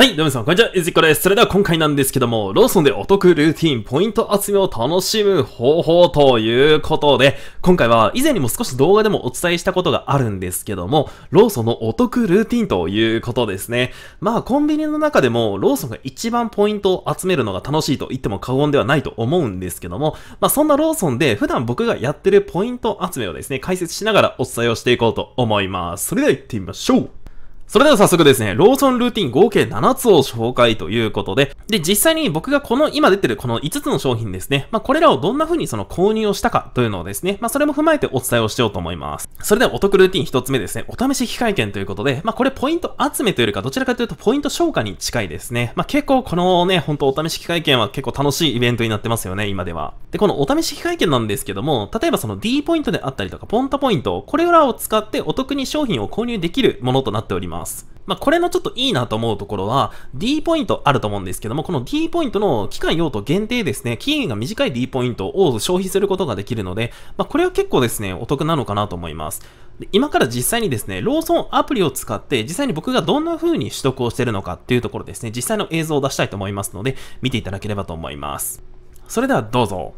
はい、どうもさん、こんにちは、ゆずこです。それでは今回なんですけども、ローソンでお得ルーティン、ポイント集めを楽しむ方法ということで、今回は以前にも少し動画でもお伝えしたことがあるんですけども、ローソンのお得ルーティンということですね。まあ、コンビニの中でも、ローソンが一番ポイントを集めるのが楽しいと言っても過言ではないと思うんですけども、まあ、そんなローソンで普段僕がやってるポイント集めをですね、解説しながらお伝えをしていこうと思います。それでは行ってみましょうそれでは早速ですね、ローソンルーティン合計7つを紹介ということで、で、実際に僕がこの今出てるこの5つの商品ですね、まあこれらをどんな風にその購入をしたかというのをですね、まあそれも踏まえてお伝えをしようと思います。それではお得ルーティン1つ目ですね、お試し機会券ということで、まあこれポイント集めというかどちらかというとポイント消化に近いですね。まあ結構このね、ほんとお試し機会券は結構楽しいイベントになってますよね、今では。で、このお試し機会券なんですけども、例えばその D ポイントであったりとか、ポンタポイント、これらを使ってお得に商品を購入できるものとなっております。ます。まあ、これのちょっといいなと思うところは、D ポイントあると思うんですけども、この D ポイントの期間用途限定ですね、期限が短い D ポイントを消費することができるので、まあ、これは結構ですね、お得なのかなと思います。今から実際にですね、ローソンアプリを使って、実際に僕がどんな風に取得をしてるのかっていうところですね、実際の映像を出したいと思いますので、見ていただければと思います。それではどうぞ。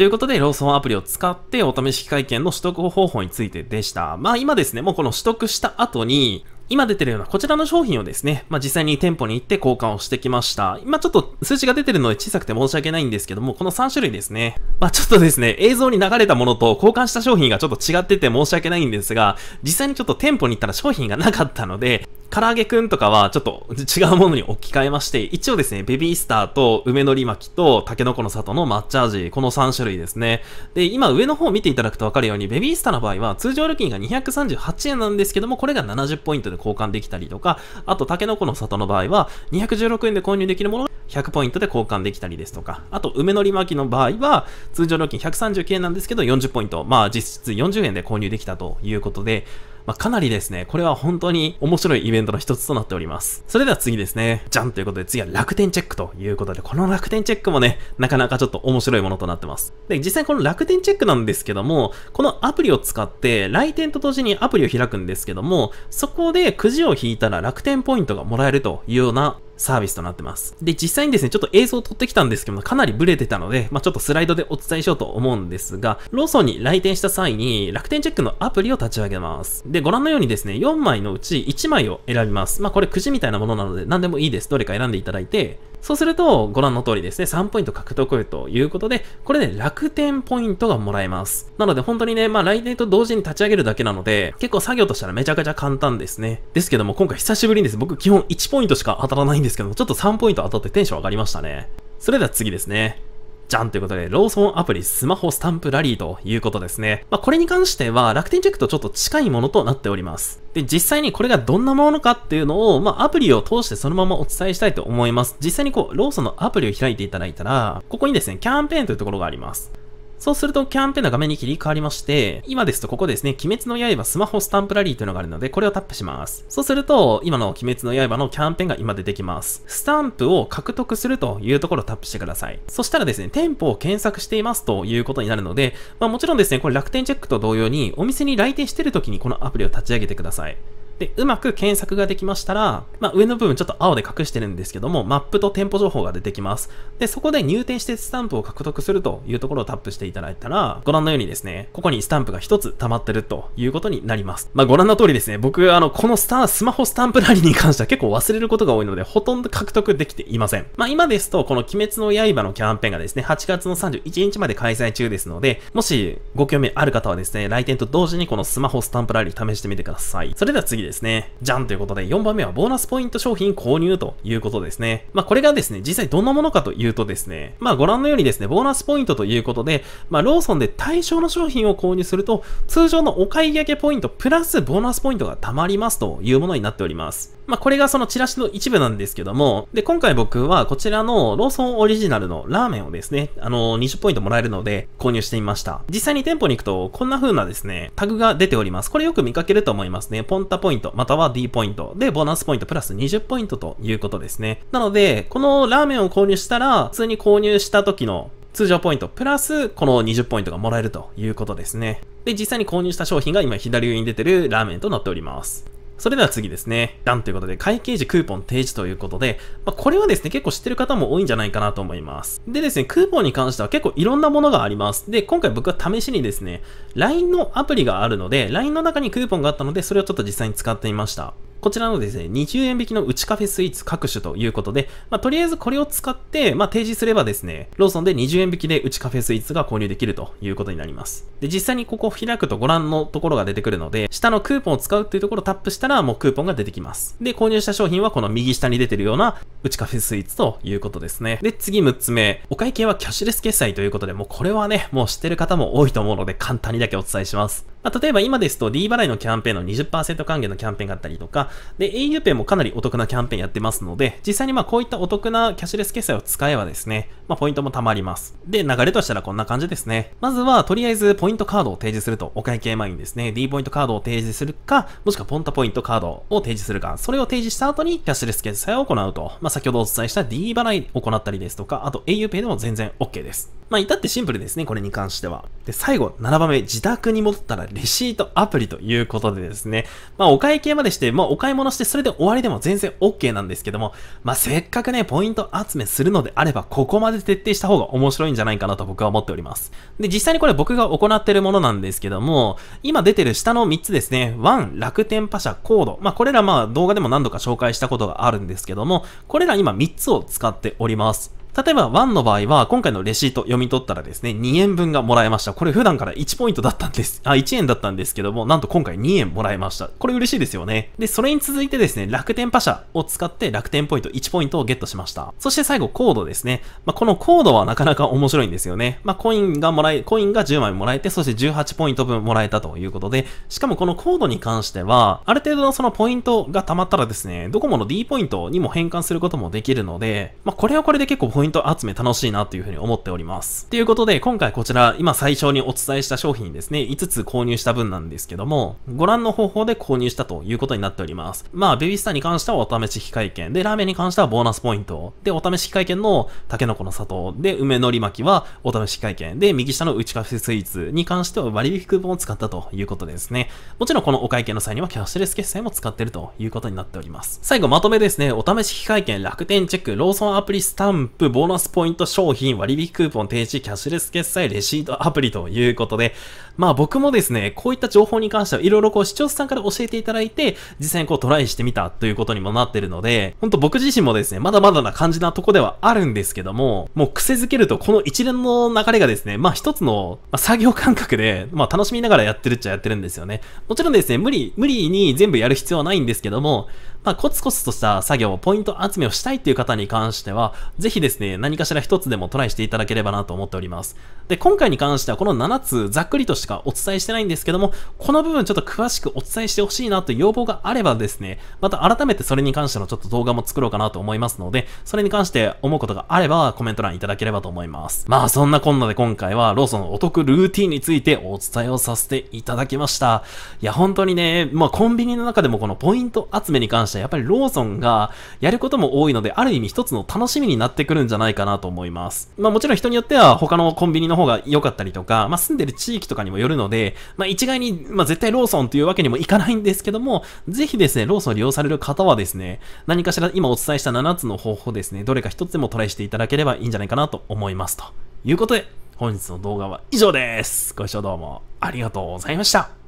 ということで、ローソンアプリを使ってお試し会券の取得方法についてでした。まあ今ですね、もうこの取得した後に、今出てるようなこちらの商品をですね、まあ、実際に店舗に行って交換をしてきました。今ちょっと数字が出てるので小さくて申し訳ないんですけども、この3種類ですね。まあ、ちょっとですね、映像に流れたものと交換した商品がちょっと違ってて申し訳ないんですが、実際にちょっと店舗に行ったら商品がなかったので、唐揚げくんとかはちょっと違うものに置き換えまして、一応ですね、ベビースターと梅のり巻きとタケノコの里の抹茶味、この3種類ですね。で、今上の方を見ていただくとわかるように、ベビースターの場合は通常料金が238円なんですけども、これが70ポイントで交換できたりとか、あとタケノコの里の場合は216円で購入できるものが100ポイントで交換できたりですとか、あと梅のり巻きの場合は通常料金139円なんですけど40ポイント、まあ実質40円で購入できたということで、まあ、かなりですね、これは本当に面白いイベントの一つとなっております。それでは次ですね、じゃんということで次は楽天チェックということで、この楽天チェックもね、なかなかちょっと面白いものとなってます。で、実際この楽天チェックなんですけども、このアプリを使って来店と同時にアプリを開くんですけども、そこでくじを引いたら楽天ポイントがもらえるというようなサービスとなってます。で、実際にですね、ちょっと映像を撮ってきたんですけども、かなりブレてたので、まあ、ちょっとスライドでお伝えしようと思うんですが、ローソンに来店した際に、楽天チェックのアプリを立ち上げます。で、ご覧のようにですね、4枚のうち1枚を選びます。まあ、これくじみたいなものなので、何でもいいです。どれか選んでいただいて、そうすると、ご覧の通りですね、3ポイント獲得ということで、これね、楽天ポイントがもらえます。なので、本当にね、まあ、来年と同時に立ち上げるだけなので、結構作業としたらめちゃくちゃ簡単ですね。ですけども、今回久しぶりにです。僕、基本1ポイントしか当たらないんですけども、ちょっと3ポイント当たってテンション上がりましたね。それでは次ですね。じゃんということで、ローソンアプリスマホスタンプラリーということですね。まあ、これに関しては楽天チェックとちょっと近いものとなっております。で、実際にこれがどんなものかっていうのを、まあ、アプリを通してそのままお伝えしたいと思います。実際にこう、ローソンのアプリを開いていただいたら、ここにですね、キャンペーンというところがあります。そうすると、キャンペーンの画面に切り替わりまして、今ですとここですね、鬼滅の刃スマホスタンプラリーというのがあるので、これをタップします。そうすると、今の鬼滅の刃のキャンペーンが今出てきます。スタンプを獲得するというところをタップしてください。そしたらですね、店舗を検索していますということになるので、まあもちろんですね、これ楽天チェックと同様に、お店に来店してる時にこのアプリを立ち上げてください。で、うまく検索ができましたら、まあ、上の部分ちょっと青で隠してるんですけども、マップと店舗情報が出てきます。で、そこで入店してスタンプを獲得するというところをタップしていただいたら、ご覧のようにですね、ここにスタンプが1つ溜まってるということになります。まあ、ご覧の通りですね、僕、あの、このスタスマホスタンプラリーに関しては結構忘れることが多いので、ほとんど獲得できていません。まあ、今ですと、この鬼滅の刃のキャンペーンがですね、8月の31日まで開催中ですので、もしご興味ある方はですね、来店と同時にこのスマホスタンプラリー試してみてください。それでは次です。ですね。じゃんということで、4番目はボーナスポイント商品購入ということですね。まあ、これがですね、実際どんなものかというとですね、まあ、ご覧のようにですね、ボーナスポイントということで、まあ、ローソンで対象の商品を購入すると、通常のお買い上げポイントプラスボーナスポイントが貯まりますというものになっております。まあ、これがそのチラシの一部なんですけども、で、今回僕はこちらのローソンオリジナルのラーメンをですね、あの、20ポイントもらえるので購入してみました。実際に店舗に行くと、こんな風なですね、タグが出ております。これよく見かけると思いますね。ポンタポイント、または D ポイント。で、ボーナスポイントプラス20ポイントということですね。なので、このラーメンを購入したら、普通に購入した時の通常ポイントプラスこの20ポイントがもらえるということですね。で、実際に購入した商品が今左上に出てるラーメンとなっております。それでは次ですね。ダンということで、会計時クーポン提示ということで、まあ、これはですね、結構知ってる方も多いんじゃないかなと思います。でですね、クーポンに関しては結構いろんなものがあります。で、今回僕は試しにですね、LINE のアプリがあるので、LINE の中にクーポンがあったので、それをちょっと実際に使ってみました。こちらのですね、20円引きの内カフェスイーツ各種ということで、まあ、とりあえずこれを使って、まあ、提示すればですね、ローソンで20円引きで内カフェスイーツが購入できるということになります。で、実際にここを開くとご覧のところが出てくるので、下のクーポンを使うっていうところをタップしたら、もうクーポンが出てきます。で、購入した商品はこの右下に出てるような内カフェスイーツということですね。で、次6つ目、お会計はキャッシュレス決済ということで、もうこれはね、もう知ってる方も多いと思うので、簡単にだけお伝えします。まあ、例えば今ですと D 払いのキャンペーンの20%還元のキャンペーンがあったりとか、で、auPay もかなりお得なキャンペーンやってますので、実際にまあこういったお得なキャッシュレス決済を使えばですね、まあポイントも貯まります。で、流れとしたらこんな感じですね。まずは、とりあえずポイントカードを提示すると、お会計前にですね、D ポイントカードを提示するか、もしくはポンタポイントカードを提示するか、それを提示した後にキャッシュレス決済を行うと、まあ先ほどお伝えした D 払い行ったりですとか、あと auPay でも全然 OK です。まあ、至ってシンプルですね、これに関しては。で、最後、7番目、自宅に戻ったらレシートアプリということでですね、まあ、お会計までして、まあ、お買い物して、それで終わりでも全然 OK なんですけども、まあ、せっかくね、ポイント集めするのであれば、ここまで徹底した方が面白いんじゃないかなと僕は思っております。で、実際にこれ僕が行ってるものなんですけども、今出てる下の3つですね、1、楽天シ社、コード。まあ、これらまあ、動画でも何度か紹介したことがあるんですけども、これら今3つを使っております。例えば1の場合は、今回のレシート読み取ったらですね、2円分がもらえました。これ普段から1ポイントだったんです。あ、1円だったんですけども、なんと今回2円もらえました。これ嬉しいですよね。で、それに続いてですね、楽天パシャを使って楽天ポイント1ポイントをゲットしました。そして最後、コードですね。まあ、このコードはなかなか面白いんですよね。まあ、コインがもらえ、コインが10枚もらえて、そして18ポイント分もらえたということで、しかもこのコードに関しては、ある程度のそのポイントが溜まったらですね、ドコモの D ポイントにも変換することもできるので、まあ、これはこれで結構ポイント集め楽しいなというふうに思っております。ということで、今回こちら、今最初にお伝えした商品ですね、5つ購入した分なんですけども、ご覧の方法で購入したということになっております。まあ、ベビースターに関してはお試し機会券、で、ラーメンに関してはボーナスポイント、で、お試し機会券のタケノコの砂糖、で、梅のり巻きはお試し機会券、で、右下の内カフェスイーツに関しては割引クーポンを使ったということですね。もちろんこのお会計の際にはキャッシュレス決済も使ってるということになっております。最後まとめですね、お試し機会券、楽天チェック、ローソンアプリスタンプ、ボーナスポイント商品、割引クーポン提示、キャッシュレス決済、レシートアプリということで、まあ僕もですね、こういった情報に関してはいろいろこう視聴者さんから教えていただいて、実際にこうトライしてみたということにもなってるので、ほんと僕自身もですね、まだまだな感じなとこではあるんですけども、もう癖づけるとこの一連の流れがですね、まあ一つの作業感覚で、まあ楽しみながらやってるっちゃやってるんですよね。もちろんですね、無理、無理に全部やる必要はないんですけども、まあコツコツとした作業、ポイント集めをしたいっていう方に関しては、ぜひですね、でね、何かしら一つでもトライしていただければなと思っております。で、今回に関してはこの7つざっくりとしかお伝えしてないんですけども、この部分ちょっと詳しくお伝えしてほしいなという要望があればですね、また改めてそれに関してのちょっと動画も作ろうかなと思いますので、それに関して思うことがあればコメント欄いただければと思います。まあそんなこんなで今回はローソンのお得ルーティンについてお伝えをさせていただきました。いや本当にね、まあコンビニの中でもこのポイント集めに関してはやっぱりローソンがやることも多いので、ある意味一つの楽しみになってくるんじゃないかなと思います。まあもちろん人によっては他のコンビニの方が良かったりとか、まあ住んでる地域とかにもよるので、まあ一概に、まあ絶対ローソンというわけにもいかないんですけども、ぜひですね、ローソンを利用される方はですね、何かしら今お伝えした7つの方法ですね、どれか1つでもトライしていただければいいんじゃないかなと思います。ということで、本日の動画は以上です。ご視聴どうもありがとうございました。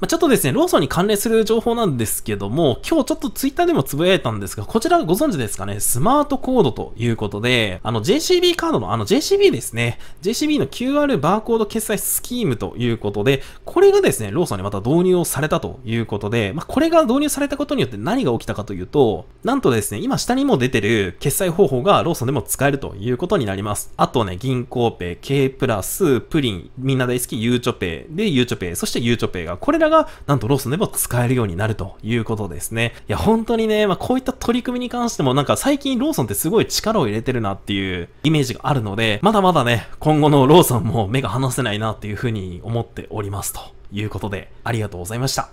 まあ、ちょっとですね、ローソンに関連する情報なんですけども、今日ちょっとツイッターでもつぶやいたんですが、こちらご存知ですかね、スマートコードということで、あの JCB カードの、あの JCB ですね、JCB の QR バーコード決済スキームということで、これがですね、ローソンにまた導入をされたということで、まあ、これが導入されたことによって何が起きたかというと、なんとですね、今下にも出てる決済方法がローソンでも使えるということになります。あとね、銀行ペイ、K プラス、プリン、みんな大好き、ゆうちょペイ、で、ゆうちょペイ、そしてゆうちょペイが、これらが、なんとローソンでも使えるようになるということですね。いや、本当にね、まあ、こういった取り組みに関しても、なんか最近ローソンってすごい力を入れてるなっていうイメージがあるので、まだまだね、今後のローソンも目が離せないなっていうふうに思っておりますということで、ありがとうございました。